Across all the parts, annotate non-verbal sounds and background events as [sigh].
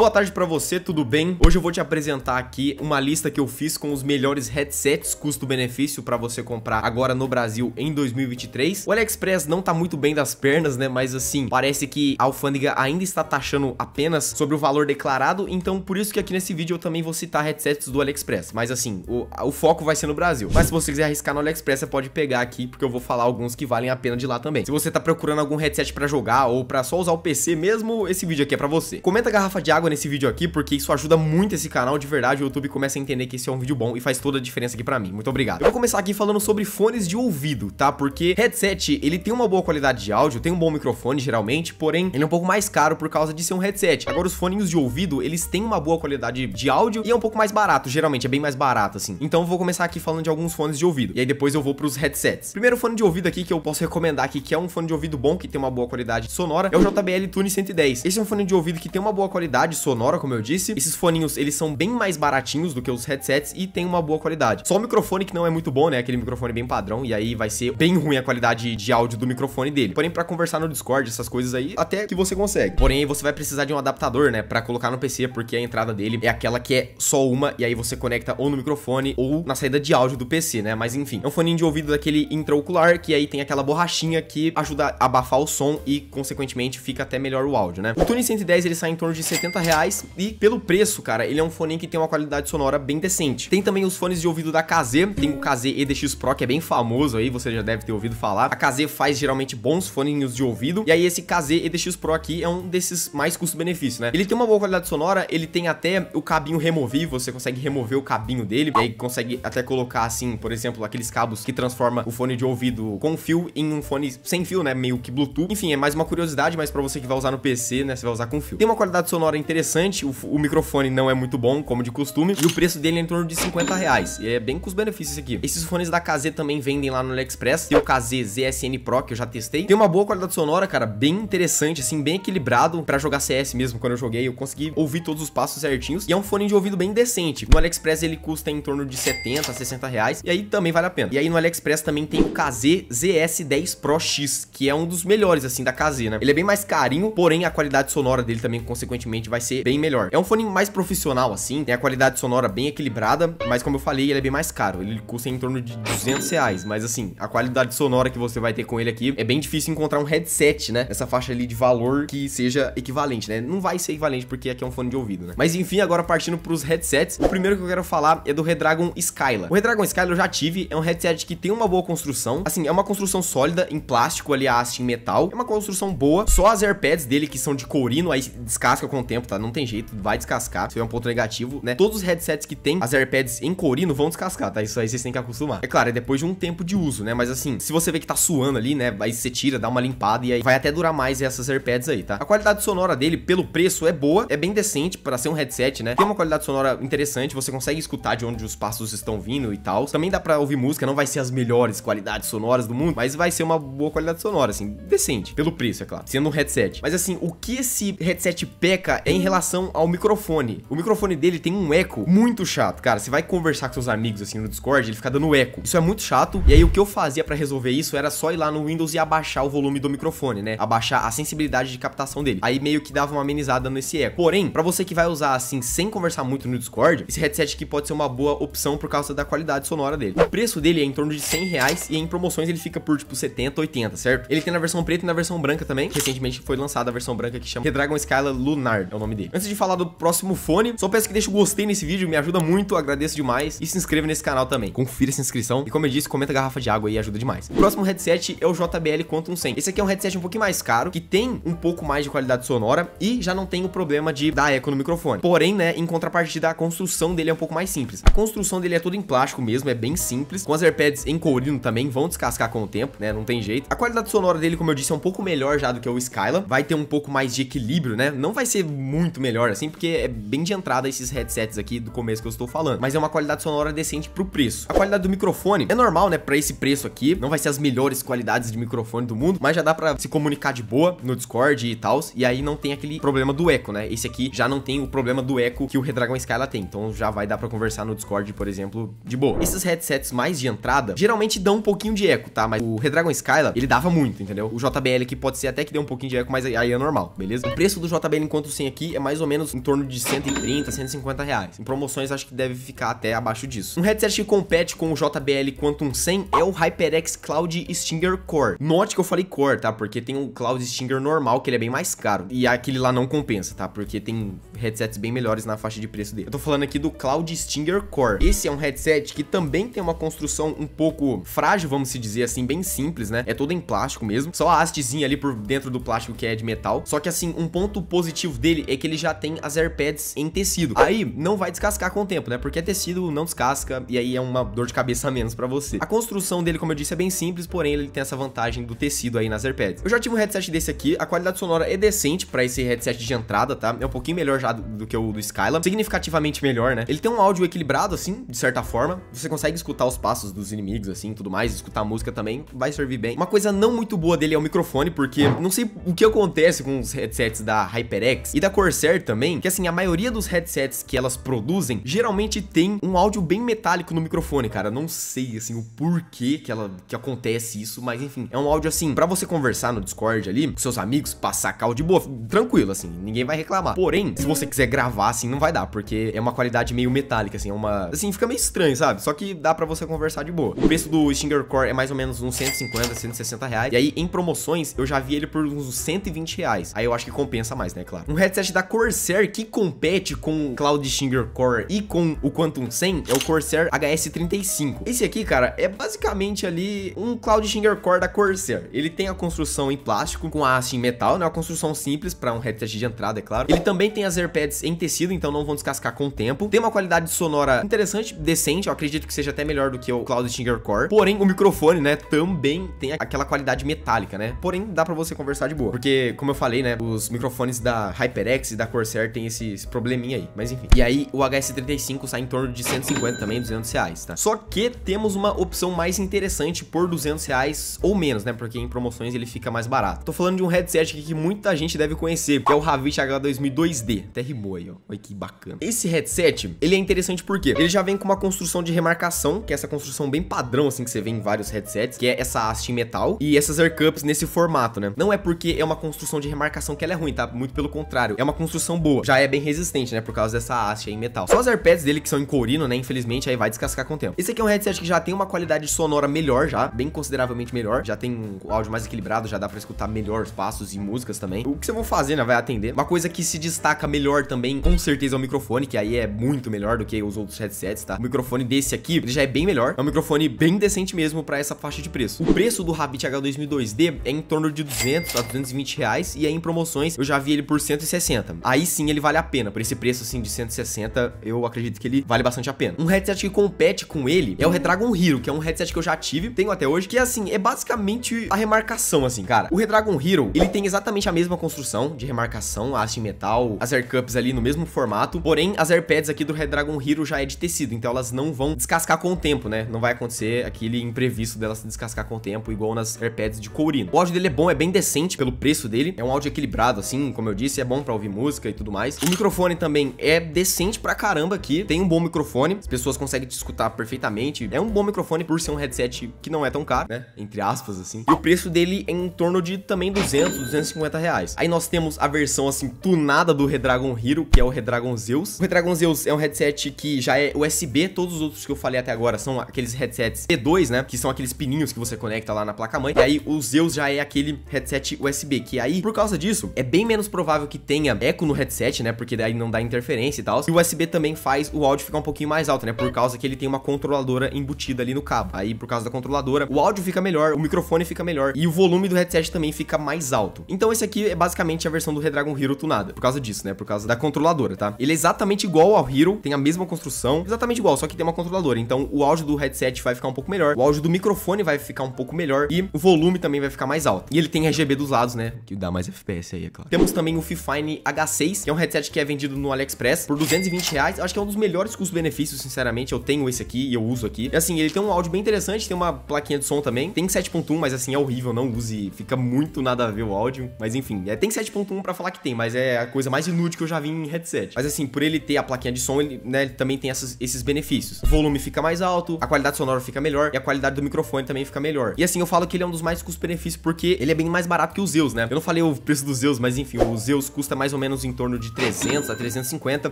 Boa tarde para você, tudo bem? Hoje eu vou te apresentar aqui uma lista que eu fiz com os melhores headsets custo-benefício para você comprar agora no Brasil em 2023. O AliExpress não tá muito bem das pernas, né? Mas assim, parece que a alfândega ainda está taxando apenas sobre o valor declarado, então por isso que aqui nesse vídeo eu também vou citar headsets do AliExpress. Mas assim, o, o foco vai ser no Brasil. Mas se você quiser arriscar no AliExpress, você pode pegar aqui, porque eu vou falar alguns que valem a pena de lá também. Se você tá procurando algum headset para jogar ou para só usar o PC mesmo, esse vídeo aqui é para você. Comenta a garrafa de água nesse vídeo aqui, porque isso ajuda muito esse canal de verdade. O YouTube começa a entender que esse é um vídeo bom e faz toda a diferença aqui pra mim. Muito obrigado. Eu vou começar aqui falando sobre fones de ouvido, tá? Porque headset, ele tem uma boa qualidade de áudio, tem um bom microfone geralmente, porém, ele é um pouco mais caro por causa de ser um headset. Agora, os fones de ouvido, eles têm uma boa qualidade de áudio e é um pouco mais barato, geralmente, é bem mais barato, assim. Então, eu vou começar aqui falando de alguns fones de ouvido. E aí, depois eu vou pros headsets. Primeiro fone de ouvido aqui que eu posso recomendar aqui, que é um fone de ouvido bom, que tem uma boa qualidade sonora, é o JBL Tune 110. Esse é um fone de ouvido que tem uma boa qualidade sonora, como eu disse. Esses foninhos, eles são bem mais baratinhos do que os headsets e tem uma boa qualidade. Só o microfone que não é muito bom, né? Aquele microfone bem padrão e aí vai ser bem ruim a qualidade de áudio do microfone dele. Porém, para conversar no Discord, essas coisas aí, até que você consegue. Porém, aí você vai precisar de um adaptador, né, para colocar no PC, porque a entrada dele é aquela que é só uma e aí você conecta ou no microfone ou na saída de áudio do PC, né? Mas enfim, é um fone de ouvido daquele intraocular que aí tem aquela borrachinha que ajuda a abafar o som e consequentemente fica até melhor o áudio, né? O Tune 110 ele sai em torno de 70 reais e pelo preço, cara, ele é um fone que tem uma qualidade sonora bem decente. Tem também os fones de ouvido da KZ, tem o KZ EDX Pro, que é bem famoso aí, você já deve ter ouvido falar. A KZ faz geralmente bons foninhos de ouvido, e aí esse KZ EDX Pro aqui é um desses mais custo-benefício, né? Ele tem uma boa qualidade sonora, ele tem até o cabinho removível, você consegue remover o cabinho dele, e aí consegue até colocar, assim, por exemplo, aqueles cabos que transforma o fone de ouvido com fio em um fone sem fio, né? Meio que Bluetooth. Enfim, é mais uma curiosidade, mas pra você que vai usar no PC, né? Você vai usar com fio. Tem uma qualidade sonora interessante, o, o, microfone não é muito bom, como de costume, e o preço dele é em torno de 50 reais. E é bem com os benefícios aqui. Esses fones da KZ também vendem lá no AliExpress, tem o KZ ZSN Pro, que eu já testei. Tem uma boa qualidade sonora, cara, bem interessante, assim, bem equilibrado pra jogar CS mesmo. Quando eu joguei, eu consegui ouvir todos os passos certinhos, e é um fone de ouvido bem decente. No AliExpress ele custa em torno de 70, 60 reais, e aí também vale a pena. E aí no AliExpress também tem o KZ ZS10 Pro X, que é um dos melhores, assim, da KZ, né? Ele é bem mais carinho, porém a qualidade sonora dele também, consequentemente, vai vai ser bem melhor. É um fone mais profissional, assim, tem a qualidade sonora bem equilibrada, mas como eu falei, ele é bem mais caro. Ele custa em torno de 200 reais, mas assim, a qualidade sonora que você vai ter com ele aqui, é bem difícil encontrar um headset, né? Essa faixa ali de valor que seja equivalente, né? Não vai ser equivalente porque aqui é um fone de ouvido, né? Mas enfim, agora partindo pros headsets, o primeiro que eu quero falar é do Redragon Skyla. O Redragon Skyla eu já tive, é um headset que tem uma boa construção, assim, é uma construção sólida, em plástico ali, em metal, é uma construção boa, só as airpads dele que são de courino, aí descasca com o tempo tá? Não tem jeito, vai descascar. Isso é um ponto negativo, né? Todos os headsets que tem as AirPads em corino vão descascar, tá? Isso aí vocês têm que acostumar. É claro, é depois de um tempo de uso, né? Mas assim, se você vê que tá suando ali, né? Aí você tira, dá uma limpada e aí vai até durar mais essas AirPads aí, tá? A qualidade sonora dele, pelo preço, é boa, é bem decente para ser um headset, né? Tem uma qualidade sonora interessante, você consegue escutar de onde os passos estão vindo e tal. Também dá para ouvir música, não vai ser as melhores qualidades sonoras do mundo, mas vai ser uma boa qualidade sonora, assim, decente, pelo preço, é claro, sendo um headset. Mas assim, o que esse headset peca é em em relação ao microfone. O microfone dele tem um eco muito chato, cara. Você vai conversar com seus amigos assim no Discord, ele fica dando eco. Isso é muito chato. E aí o que eu fazia para resolver isso era só ir lá no Windows e abaixar o volume do microfone, né? Abaixar a sensibilidade de captação dele. Aí meio que dava uma amenizada nesse eco. Porém, para você que vai usar assim sem conversar muito no Discord, esse headset aqui pode ser uma boa opção por causa da qualidade sonora dele. O preço dele é em torno de 100 reais e em promoções ele fica por tipo 70, 80, certo? Ele tem na versão preta e na versão branca também. Recentemente foi lançada a versão branca que chama The Dragon Skyla Lunar, é o nome nome dele. Antes de falar do próximo fone, só peço que deixe o gostei nesse vídeo, me ajuda muito, agradeço demais. E se inscreva nesse canal também. Confira essa inscrição. E como eu disse, comenta a garrafa de água aí, ajuda demais. O próximo headset é o JBL Quantum 100. Esse aqui é um headset um pouquinho mais caro, que tem um pouco mais de qualidade sonora e já não tem o problema de dar eco no microfone. Porém, né, em contrapartida, a construção dele é um pouco mais simples. A construção dele é toda em plástico mesmo, é bem simples. Com as AirPads em courino também, vão descascar com o tempo, né, não tem jeito. A qualidade sonora dele, como eu disse, é um pouco melhor já do que o Skyla. Vai ter um pouco mais de equilíbrio, né? Não vai ser muito muito melhor, assim, porque é bem de entrada esses headsets aqui do começo que eu estou falando. Mas é uma qualidade sonora decente pro preço. A qualidade do microfone é normal, né, pra esse preço aqui. Não vai ser as melhores qualidades de microfone do mundo, mas já dá pra se comunicar de boa no Discord e tal. E aí não tem aquele problema do eco, né? Esse aqui já não tem o problema do eco que o Redragon Skyla tem. Então já vai dar pra conversar no Discord, por exemplo, de boa. Esses headsets mais de entrada geralmente dão um pouquinho de eco, tá? Mas o Redragon Skyla, ele dava muito, entendeu? O JBL aqui pode ser até que dê um pouquinho de eco, mas aí é normal, beleza? O preço do JBL enquanto 100 aqui é mais ou menos em torno de 130, 150 reais. Em promoções acho que deve ficar até abaixo disso. Um headset que compete com o JBL Quantum 100 é o HyperX Cloud Stinger Core. Note que eu falei Core, tá? Porque tem o Cloud Stinger normal, que ele é bem mais caro. E aquele lá não compensa, tá? Porque tem headsets bem melhores na faixa de preço dele. Eu tô falando aqui do Cloud Stinger Core. Esse é um headset que também tem uma construção um pouco frágil, vamos se dizer assim, bem simples, né? É todo em plástico mesmo. Só a hastezinha ali por dentro do plástico que é de metal. Só que assim, um ponto positivo dele é que ele já tem as airpads em tecido. Aí não vai descascar com o tempo, né? Porque é tecido não descasca e aí é uma dor de cabeça a menos pra você. A construção dele, como eu disse, é bem simples, porém ele tem essa vantagem do tecido aí nas airpads. Eu já tive um headset desse aqui, a qualidade sonora é decente pra esse headset de entrada, tá? É um pouquinho melhor já do, do que o do Skylab, significativamente melhor, né? Ele tem um áudio equilibrado, assim, de certa forma. Você consegue escutar os passos dos inimigos, assim, tudo mais, escutar a música também, vai servir bem. Uma coisa não muito boa dele é o microfone, porque não sei o que acontece com os headsets da HyperX e da Corsair também, que assim, a maioria dos headsets que elas produzem, geralmente tem um áudio bem metálico no microfone, cara. Não sei, assim, o porquê que, ela, que acontece isso, mas enfim, é um áudio assim, para você conversar no Discord ali, com seus amigos, passar cal de boa, tranquilo, assim, ninguém vai reclamar. Porém, se você quiser gravar, assim, não vai dar, porque é uma qualidade meio metálica, assim, é uma... Assim, fica meio estranho, sabe? Só que dá para você conversar de boa. O preço do Stinger Core é mais ou menos uns 150, 160 reais, e aí em promoções eu já vi ele por uns 120 reais. Aí eu acho que compensa mais, né, claro. Um headset site da Corsair que compete com o Cloud Stinger Core e com o Quantum 100 é o Corsair HS35. Esse aqui, cara, é basicamente ali um Cloud Stinger Core da Corsair. Ele tem a construção em plástico com a haste em metal, né? Uma construção simples para um headset de entrada, é claro. Ele também tem as airpads em tecido, então não vão descascar com o tempo. Tem uma qualidade sonora interessante, decente, eu acredito que seja até melhor do que o Cloud Stinger Core. Porém, o microfone, né, também tem aquela qualidade metálica, né? Porém, dá para você conversar de boa, porque como eu falei, né, os microfones da HyperX e da Corsair tem esse, esse probleminha aí, mas enfim. E aí o HS-35 sai em torno de 150 também, 200 reais, tá? Só que temos uma opção mais interessante por 200 reais ou menos, né? Porque em promoções ele fica mais barato. Tô falando de um headset aqui que muita gente deve conhecer, que é o Havit H2002D. Até rimou aí, ó. Olha que bacana. Esse headset, ele é interessante porque ele já vem com uma construção de remarcação, que é essa construção bem padrão, assim, que você vê em vários headsets, que é essa haste em metal e essas aircups nesse formato, né? Não é porque é uma construção de remarcação que ela é ruim, tá? Muito pelo contrário. É uma uma construção boa. Já é bem resistente, né? Por causa dessa haste em metal. Só os airpads dele que são em corino, né? Infelizmente, aí vai descascar com o tempo. Esse aqui é um headset que já tem uma qualidade sonora melhor já, bem consideravelmente melhor. Já tem um áudio mais equilibrado, já dá pra escutar melhor os passos e músicas também. O que você vão fazer, né? Vai atender. Uma coisa que se destaca melhor também, com certeza, é o microfone, que aí é muito melhor do que os outros headsets, tá? O microfone desse aqui, ele já é bem melhor. É um microfone bem decente mesmo pra essa faixa de preço. O preço do Rabbit H2002D é em torno de 200 a 220 reais e aí em promoções eu já vi ele por 160. 160. Aí sim ele vale a pena. Por esse preço assim de 160, eu acredito que ele vale bastante a pena. Um headset que compete com ele é o Redragon Hero, que é um headset que eu já tive, tenho até hoje, que assim, é basicamente a remarcação assim, cara. O Redragon Hero, ele tem exatamente a mesma construção de remarcação, haste em metal, as air cups ali no mesmo formato, porém as airpads aqui do Redragon Hero já é de tecido, então elas não vão descascar com o tempo, né? Não vai acontecer aquele imprevisto delas se descascar com o tempo, igual nas airpads de courino. O áudio dele é bom, é bem decente pelo preço dele, é um áudio equilibrado assim, como eu disse, é bom para ouvir música e tudo mais. O microfone também é decente pra caramba aqui, tem um bom microfone, as pessoas conseguem te escutar perfeitamente. É um bom microfone por ser um headset que não é tão caro, né? Entre aspas, assim. E o preço dele é em torno de também 200, 250 reais. Aí nós temos a versão, assim, tunada do Redragon Hero, que é o Redragon Zeus. O Redragon Zeus é um headset que já é USB, todos os outros que eu falei até agora são aqueles headsets P2, né? Que são aqueles pininhos que você conecta lá na placa-mãe. E aí o Zeus já é aquele headset USB, que aí, por causa disso, é bem menos provável que tenha eco no headset, né? Porque daí não dá interferência e tal. E o USB também faz o áudio ficar um pouquinho mais alto, né? Por causa que ele tem uma controladora embutida ali no cabo. Aí, por causa da controladora, o áudio fica melhor, o microfone fica melhor e o volume do headset também fica mais alto. Então, esse aqui é basicamente a versão do Redragon Hero tunada. Por causa disso, né? Por causa da controladora, tá? Ele é exatamente igual ao Hero, tem a mesma construção, exatamente igual, só que tem uma controladora. Então, o áudio do headset vai ficar um pouco melhor, o áudio do microfone vai ficar um pouco melhor e o volume também vai ficar mais alto. E ele tem RGB dos lados, né? Que dá mais FPS aí, é claro. Temos também o Fifine H6, que é um headset que é vendido no AliExpress por 220 reais. Acho que é um dos melhores custo-benefícios, sinceramente. Eu tenho esse aqui e eu uso aqui. E, assim, ele tem um áudio bem interessante, tem uma plaquinha de som também. Tem 7.1, mas assim, é horrível, não use. Fica muito nada a ver o áudio. Mas enfim, é, tem 7.1 para falar que tem, mas é a coisa mais inútil que eu já vi em headset. Mas assim, por ele ter a plaquinha de som, ele, né, ele também tem essas, esses benefícios. O volume fica mais alto, a qualidade sonora fica melhor e a qualidade do microfone também fica melhor. E assim, eu falo que ele é um dos mais custo-benefício porque ele é bem mais barato que o Zeus, né? Eu não falei o preço do Zeus, mas enfim, o Zeus custa mais mais ou menos em torno de 300 a 350,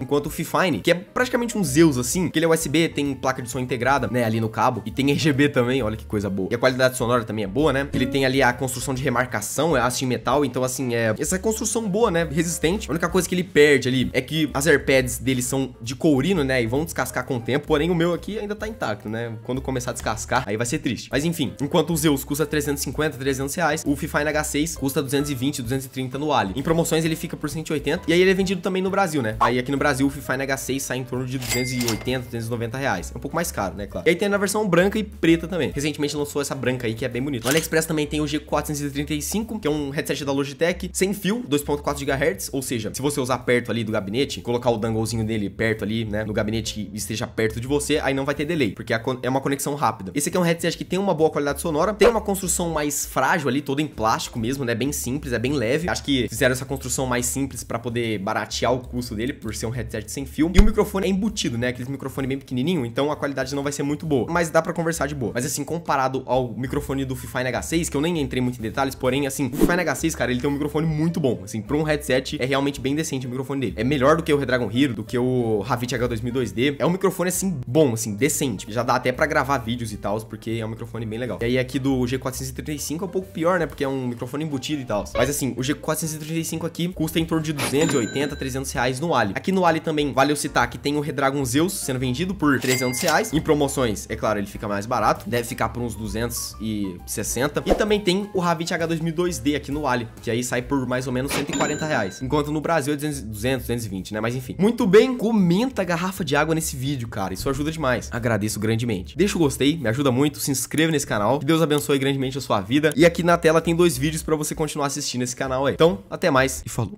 enquanto o Fifine, que é praticamente um Zeus assim, que ele é USB, tem placa de som integrada, né, ali no cabo, e tem [laughs] RGB também, olha que coisa boa. E a qualidade sonora também é boa, né? Ele tem ali a construção de remarcação, é aço em metal, então assim, é essa construção boa, né, resistente. A única coisa que ele perde ali é que as AirPads dele são de courino, né, e vão descascar com o tempo, porém o meu aqui ainda tá intacto, né? Quando começar a descascar, aí vai ser triste. Mas enfim, enquanto o Zeus custa 350, 300 reais, o Fifine H6 custa 220, 230 no Ali. Em promoções ele fica por 100 180. E aí ele é vendido também no Brasil, né? Aí aqui no Brasil o Fifine H6 sai em torno de 280, 290 reais. É um pouco mais caro, né, claro. E aí tem na versão branca e preta também. Recentemente lançou essa branca aí, que é bem bonita. No AliExpress também tem o G435, que é um headset da Logitech, sem fio, 2.4 GHz, ou seja, se você usar perto ali do gabinete, colocar o danglezinho dele perto ali, né, no gabinete que esteja perto de você, aí não vai ter delay, porque é uma conexão rápida. Esse aqui é um headset que tem uma boa qualidade sonora, tem uma construção mais frágil ali, todo em plástico mesmo, né, bem simples, é bem leve. Acho que fizeram essa construção mais simples simples para poder baratear o custo dele por ser um headset sem fio. E o microfone é embutido, né? aqueles microfone bem pequenininho, então a qualidade não vai ser muito boa. Mas dá para conversar de boa. Mas assim, comparado ao microfone do Fifine H6, que eu nem entrei muito em detalhes, porém, assim, o Fifine H6, cara, ele tem um microfone muito bom. Assim, para um headset é realmente bem decente o microfone dele. É melhor do que o Redragon Hero, do que o Havit H2002D. É um microfone assim bom, assim, decente. Já dá até para gravar vídeos e tal, porque é um microfone bem legal. E aí aqui do G435 é um pouco pior, né? Porque é um microfone embutido e tal. Mas assim, o G435 aqui custa em torno de de 280, 300 reais no Ali. Aqui no Ali também vale eu citar que tem o Redragon Zeus sendo vendido por 300 reais. Em promoções, é claro, ele fica mais barato. Deve ficar por uns 260. E também tem o Ravit H2002D aqui no Ali, que aí sai por mais ou menos 140 reais. Enquanto no Brasil é 200, 220, né? Mas enfim. Muito bem, comenta a garrafa de água nesse vídeo, cara. Isso ajuda demais. Agradeço grandemente. Deixa o gostei, me ajuda muito. Se inscreva nesse canal. Que Deus abençoe grandemente a sua vida. E aqui na tela tem dois vídeos para você continuar assistindo esse canal aí. Então, até mais e falou.